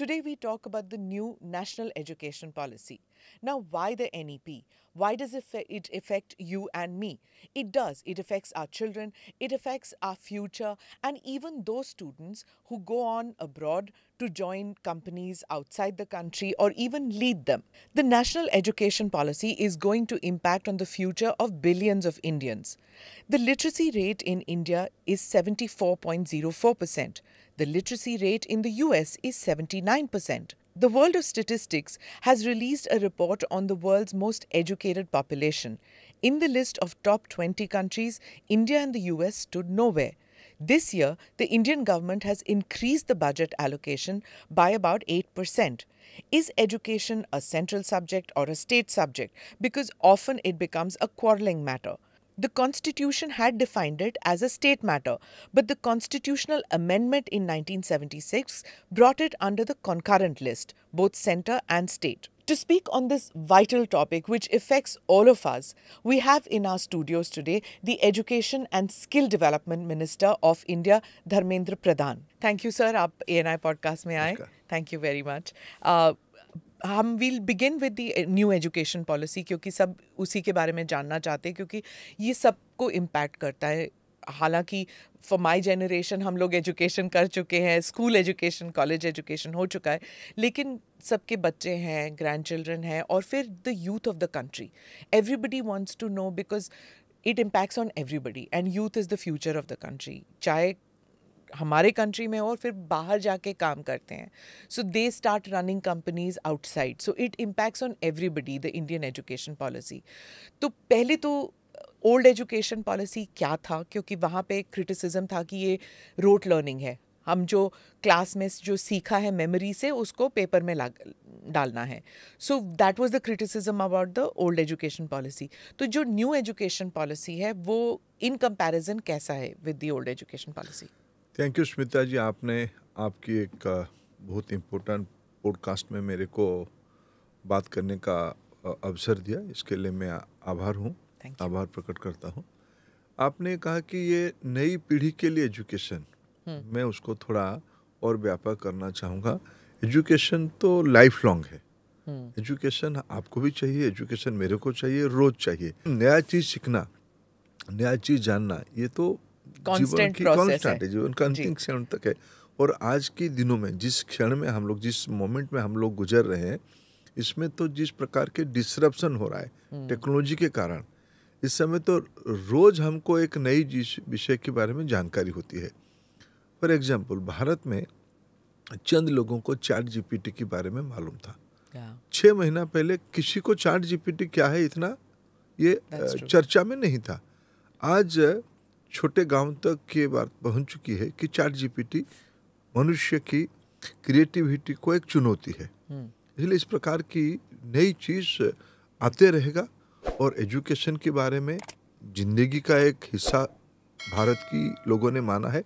Today, we talk about the new national education policy. Now, why the NEP? Why does it affect you and me? It does. It affects our children, it affects our future, and even those students who go on abroad to join companies outside the country or even lead them. The national education policy is going to impact on the future of billions of Indians. The literacy rate in India is 74.04%. The literacy rate in the US is 79%. The World of Statistics has released a report on the world's most educated population. In the list of top 20 countries, India and the US stood nowhere. This year, the Indian government has increased the budget allocation by about 8%. Is education a central subject or a state subject? Because often it becomes a quarreling matter. The Constitution had defined it as a state matter, but the constitutional amendment in 1976 brought it under the concurrent list, both centre and state. To speak on this vital topic, which affects all of us, we have in our studios today the Education and Skill Development Minister of India, Dharmendra Pradhan. Thank you, sir. Up ANI podcast may I? Thank you very much. Uh, हम will begin with the new education policy क्योंकि सब उसी के बारे में जानना चाहते हैं क्योंकि ये सबको इम्पैक्ट करता है हालांकि फॉर माई जनरेशन हम लोग एजुकेशन कर चुके हैं स्कूल एजुकेशन कॉलेज एजुकेशन हो चुका है लेकिन सबके बच्चे हैं ग्रैंड चिल्ड्रन हैं और फिर the youth of the country everybody wants to know because it impacts on everybody and youth is the future of the country चाहे हमारे कंट्री में और फिर बाहर जाके काम करते हैं so they start running companies outside so it impacts on everybody the Indian education policy तो पहले तो ओल्ड एजुकेशन पॉलिसी क्या था क्योंकि वहाँ पे क्रिटिसिज्म था कि ये रोट लर्निंग है हम जो क्लास में जो सीखा है मेमोरी से उसको पेपर में ला डालना है so that was the criticism about the old education policy तो जो न्यू एजुकेशन पॉलिसी है वो इन कंपैरिजन कैसा है with the old education policy thank you Smita ji आपने आपकी एक बहुत इम्पोर्टेंट पॉडकास्ट में मेरे को बात करने का अवसर दिया इसके लिए मैं आभार हूँ आभार प्रकट करता हूँ आपने कहा कि ये नई पीढ़ी के लिए एजुकेशन हम्म। मैं उसको थोड़ा और व्यापक करना चाहूँगा एजुकेशन तो लाइफ लॉन्ग है एजुकेशन हम्म। आपको भी चाहिए एजुकेशन मेरे को चाहिए रोज चाहिए नया चीज़ सीखना नया चीज़ जानना ये तो जीवन की कॉन्स्टेंट है जीवन का अंतिम क्षण तक है और आज के दिनों में जिस क्षण में हम लोग जिस मोमेंट में हम लोग गुजर रहे हैं इसमें तो जिस प्रकार के डिसरप्शन हो रहा है टेक्नोलॉजी हम्म। के कारण इस समय तो रोज हमको एक नई विषय के बारे में जानकारी होती है फॉर एग्जाम्पल भारत में चंद लोगों को चार जीपीटी के बारे में मालूम था छः महीना पहले किसी को चार जीपीटी क्या है इतना ये चर्चा में नहीं था आज छोटे गांव तक ये बात पहुंच चुकी है कि चार जीपीटी मनुष्य की क्रिएटिविटी को एक चुनौती है हम्म। इसलिए इस प्रकार की नई चीज़ आते रहेगा और एजुकेशन के बारे में जिंदगी का एक हिस्सा भारत की लोगों ने माना है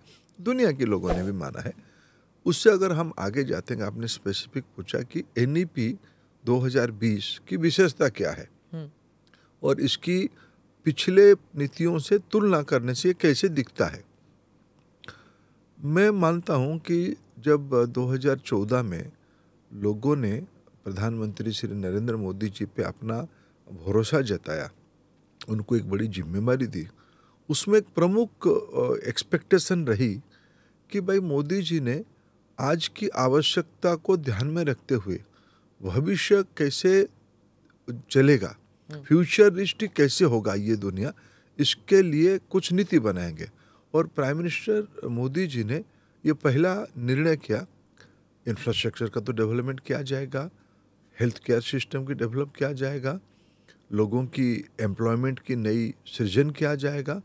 दुनिया के लोगों ने भी माना है उससे अगर हम आगे जाते हैं आपने स्पेसिफिक पूछा कि एन 2020 की विशेषता क्या है हम्म। और इसकी पिछले नीतियों से तुलना करने से कैसे दिखता है मैं मानता हूं कि जब 2014 में लोगों ने प्रधानमंत्री श्री नरेंद्र मोदी जी पे अपना भरोसा जताया उनको एक बड़ी जिम्मेदारी दी उसमें एक प्रमुख एक्सपेक्टेशन रही कि भाई मोदी जी ने आज की आवश्यकता को ध्यान में रखते हुए भविष्य कैसे चलेगा फ्यूचरिस्टिक कैसे होगा ये दुनिया इसके लिए कुछ नीति बनाएंगे और प्राइम मिनिस्टर मोदी जी ने ये पहला निर्णय किया इंफ्रास्ट्रक्चर का तो डेवलपमेंट किया जाएगा हेल्थ केयर सिस्टम की डेवलप किया जाएगा लोगों की एम्प्लॉयमेंट की नई सृजन किया जाएगा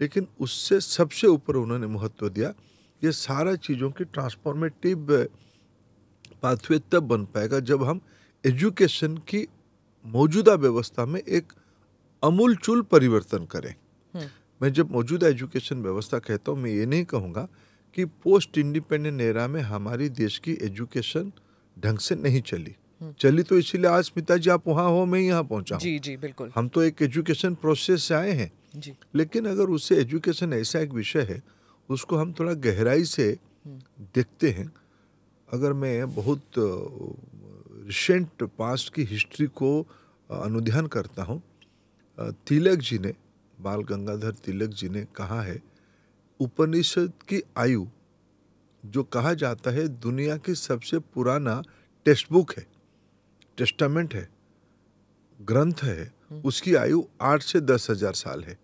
लेकिन उससे सबसे ऊपर उन्होंने महत्व दिया ये सारा चीज़ों की ट्रांसफॉर्मेटिव पाथवे तब बन पाएगा जब हम एजुकेशन की मौजूदा व्यवस्था में एक अमूलचूल परिवर्तन करें हम्म। मैं जब मौजूदा एजुकेशन व्यवस्था कहता हूँ मैं ये नहीं कहूँगा कि पोस्ट इंडिपेंडेंट एरा में हमारी देश की एजुकेशन ढंग से नहीं चली हम्म। चली तो इसीलिए आज स्मिता जी आप वहाँ हो मैं यहाँ पहुँचा जी जी बिल्कुल हम तो एक एजुकेशन प्रोसेस से आए हैं जी लेकिन अगर उससे एजुकेशन ऐसा एक विषय है उसको हम थोड़ा गहराई से हम्म। देखते हैं अगर मैं बहुत रिसेंट पास्ट की हिस्ट्री को अनुध्यान करता हूँ तिलक जी ने बाल गंगाधर तिलक जी ने कहा है उपनिषद की आयु जो कहा जाता है दुनिया की सबसे पुराना टेक्स्ट बुक है टेस्टामेंट है ग्रंथ है हम्म। उसकी आयु आठ से दस हजार साल है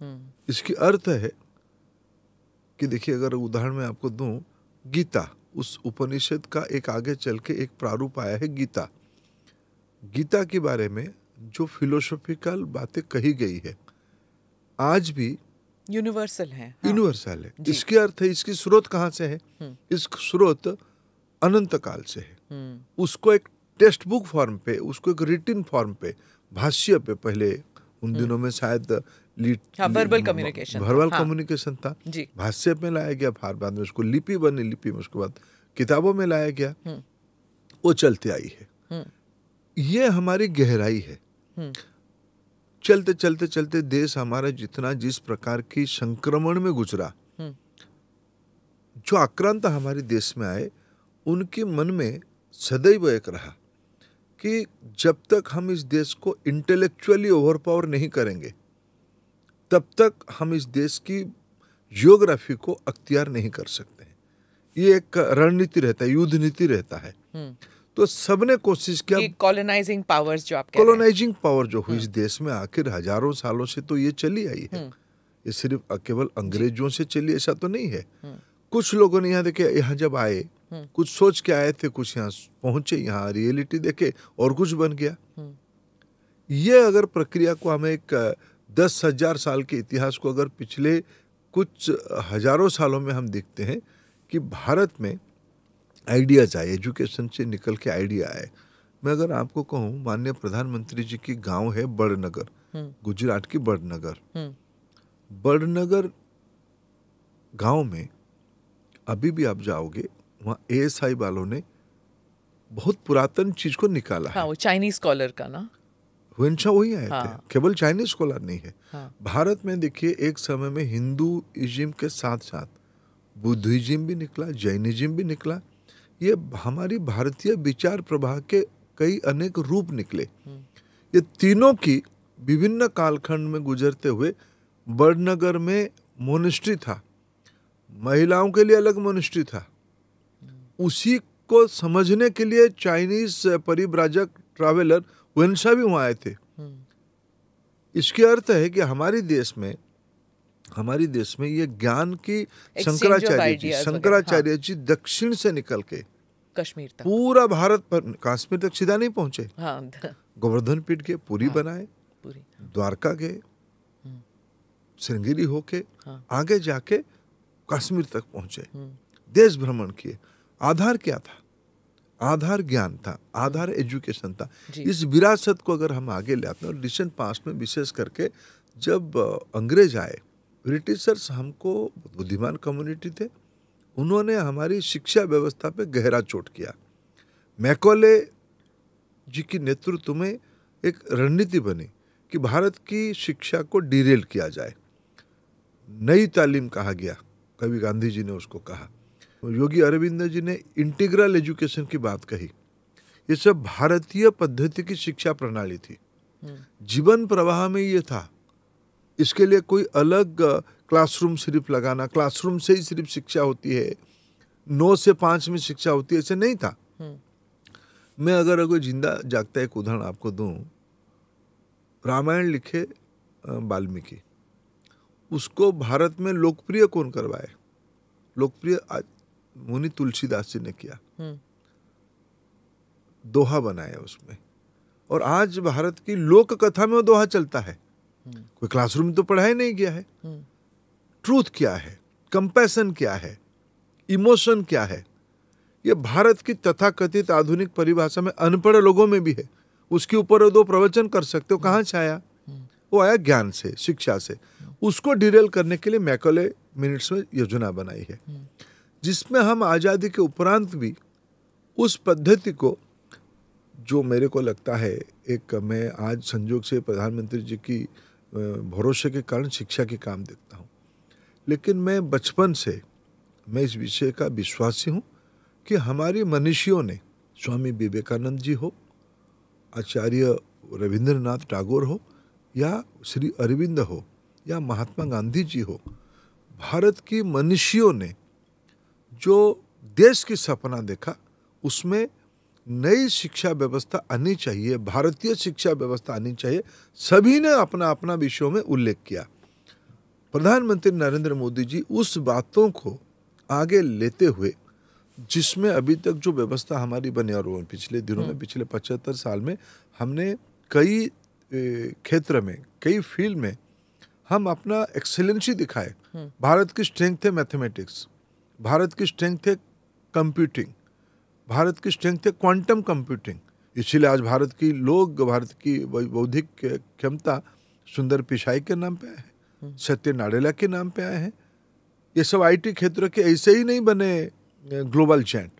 हम्म। इसकी अर्थ है कि देखिए अगर उदाहरण मैं आपको दूं गीता उस उपनिषद का एक आगे चल के एक प्रारूप आया है गीता गीता के बारे में जो फिलोसॉफिकल बातें कही गई है आज भी यूनिवर्सल है हाँ। है इसके अर्थ है इसकी स्रोत कहाँ से है हम्म। इस स्रोत अनंत काल से है हम्म। उसको एक टेक्स्ट बुक फॉर्म पे उसको एक रिटिन फॉर्म पे भाष्य पे पहले उन हम्म। दिनों में शायद वर्बल कम्युनिकेशन वर्बल कम्युनिकेशन था हाँ। भाष्य में लाया गया फार बाद में उसको लिपि बनी लिपि में उसके बाद किताबों में लाया गया हम्म। वो चलते आई है हम्म। ये हमारी गहराई है हम्म। चलते चलते चलते देश हमारा जितना जिस प्रकार की संक्रमण में गुजरा जो आक्रांत हमारे देश में आए उनके मन में सदैव एक रहा कि जब तक हम इस देश को इंटेलेक्चुअली ओवरपावर नहीं करेंगे तब तक हम इस देश की जियोग्राफी को अख्तियार नहीं कर सकते ये एक रणनीति रहता है युद्ध नीति रहता है हम्म। तो सबने कोशिश किया कॉलोनाइजिंग पावर्स जो आप कॉलोनाइजिंग पावर जो हुई इस हम्म। देश में आखिर हजारों सालों से तो ये चली आई है हम्म। ये सिर्फ केवल अंग्रेजों से चली ऐसा तो नहीं है कुछ लोगों ने यहाँ देखे यहाँ जब आए कुछ सोच के आए थे कुछ यहाँ पहुंचे यहाँ रियलिटी देखे और कुछ बन गया ये अगर प्रक्रिया को हमें एक दस हजार साल के इतिहास को अगर पिछले कुछ हजारों सालों में हम देखते हैं कि भारत में आइडियाज़ आए एजुकेशन से निकल के आइडिया आए मैं अगर आपको कहूँ माननीय प्रधानमंत्री जी की गांव है बड़नगर हम्म। गुजरात की बड़नगर हम्म। बड़नगर गांव में अभी भी आप जाओगे वहाँ एएसआई वालों ने बहुत पुरातन चीज को निकाला हाँ, है वो चाइनीज कॉलर का ना हिंसा वही आए हाँ। थे केवल चाइनीज स्कॉलर नहीं है हाँ। भारत में देखिए एक समय में हिंदू इजिम के साथ साथ बुद्धिज्म भी निकला जैनिज्म भी निकला ये हमारी भारतीय विचार प्रवाह के कई अनेक रूप निकले हम्म। ये तीनों की विभिन्न कालखंड में गुजरते हुए बड़नगर में मोनिस्ट्री था महिलाओं के लिए अलग मोनिस्ट्री था हम्म। उसी को समझने के लिए चाइनीज परिव्राजक ट्रैवलर वंशा भी वहाँ आए थे हम्म। इसके अर्थ है कि हमारे देश में हमारे देश में ये ज्ञान की शंकराचार्य जी हाँ। शंकराचार्य जी दक्षिण से निकल के कश्मीर तक पूरा भारत पर कश्मीर तक सीधा नहीं पहुंचे हाँ, गोवर्धन पीठ के पूरी हाँ, बनाए द्वारका गए हम्म। श्रृंगिरी होके हाँ, आगे जाके कश्मीर तक पहुंचे हम्म। देश भ्रमण किए आधार क्या था आधार ज्ञान था आधार एजुकेशन था इस विरासत को अगर हम आगे ले आते हैं और रिसेंट पास्ट में विशेष करके जब अंग्रेज आए ब्रिटिशर्स हमको बुद्धिमान कम्युनिटी थे उन्होंने हमारी शिक्षा व्यवस्था पे गहरा चोट किया मैकोले जी की नेतृत्व में एक रणनीति बनी कि भारत की शिक्षा को डिरेल किया जाए नई तालीम कहा गया कभी गांधी जी ने उसको कहा योगी अरविंद जी ने इंटीग्रल एजुकेशन की बात कही ये सब भारतीय पद्धति की शिक्षा प्रणाली थी हम्म। जीवन प्रवाह में ये था इसके लिए कोई अलग क्लासरूम सिर्फ लगाना क्लासरूम से ही सिर्फ शिक्षा होती है नौ से पाँच में शिक्षा होती है ऐसे नहीं था हम्म। मैं अगर अगर जिंदा जागता एक उदाहरण आपको दूं रामायण लिखे वाल्मीकि उसको भारत में लोकप्रिय कौन करवाए लोकप्रिय मुनि तुलसीदास जी ने किया हम्म। दोहा बनाया उसमें और आज भारत की लोक कथा में वो दोहा चलता है हम्म। कोई क्लासरूम तो पढ़ाया नहीं गया है ट्रूथ हम्म। क्या है कंपैशन क्या है इमोशन क्या है ये भारत की तथाकथित आधुनिक परिभाषा में अनपढ़ लोगों में भी है उसके ऊपर दो प्रवचन कर सकते हो कहाँ से आया वो आया ज्ञान से शिक्षा से उसको डिरेल करने के लिए मैकोले मिनट्स में योजना बनाई है जिसमें हम आज़ादी के उपरांत भी उस पद्धति को जो मेरे को लगता है एक मैं आज संजोग से प्रधानमंत्री जी की भरोसे के कारण शिक्षा के काम देखता हूँ लेकिन मैं बचपन से मैं इस विषय का विश्वासी हूँ कि हमारी मनुष्यों ने स्वामी विवेकानंद जी हो आचार्य रविंद्रनाथ टागोर हो या श्री अरविंद हो या महात्मा गांधी जी हो भारत की मनुष्यों ने जो देश की सपना देखा उसमें नई शिक्षा व्यवस्था आनी चाहिए भारतीय शिक्षा व्यवस्था आनी चाहिए सभी ने अपना अपना विषयों में उल्लेख किया प्रधानमंत्री नरेंद्र मोदी जी उस बातों को आगे लेते हुए जिसमें अभी तक जो व्यवस्था हमारी बनी और पिछले दिनों में हम्म। पिछले पचहत्तर साल में हमने कई क्षेत्र में कई फील्ड में हम अपना एक्सेलेंसी दिखाए हम्म। भारत की स्ट्रेंथ है मैथमेटिक्स भारत की स्ट्रेंथ है कंप्यूटिंग भारत की स्ट्रेंथ है क्वांटम कंप्यूटिंग इसीलिए आज भारत की लोग भारत की बौद्धिक क्षमता सुंदर पिशाई के नाम पे आए हैं हम्म। सत्य नाडेला के नाम पे आए हैं ये सब आईटी क्षेत्र के ऐसे ही नहीं बने ग्लोबल चैंट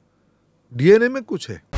डीएनए में कुछ है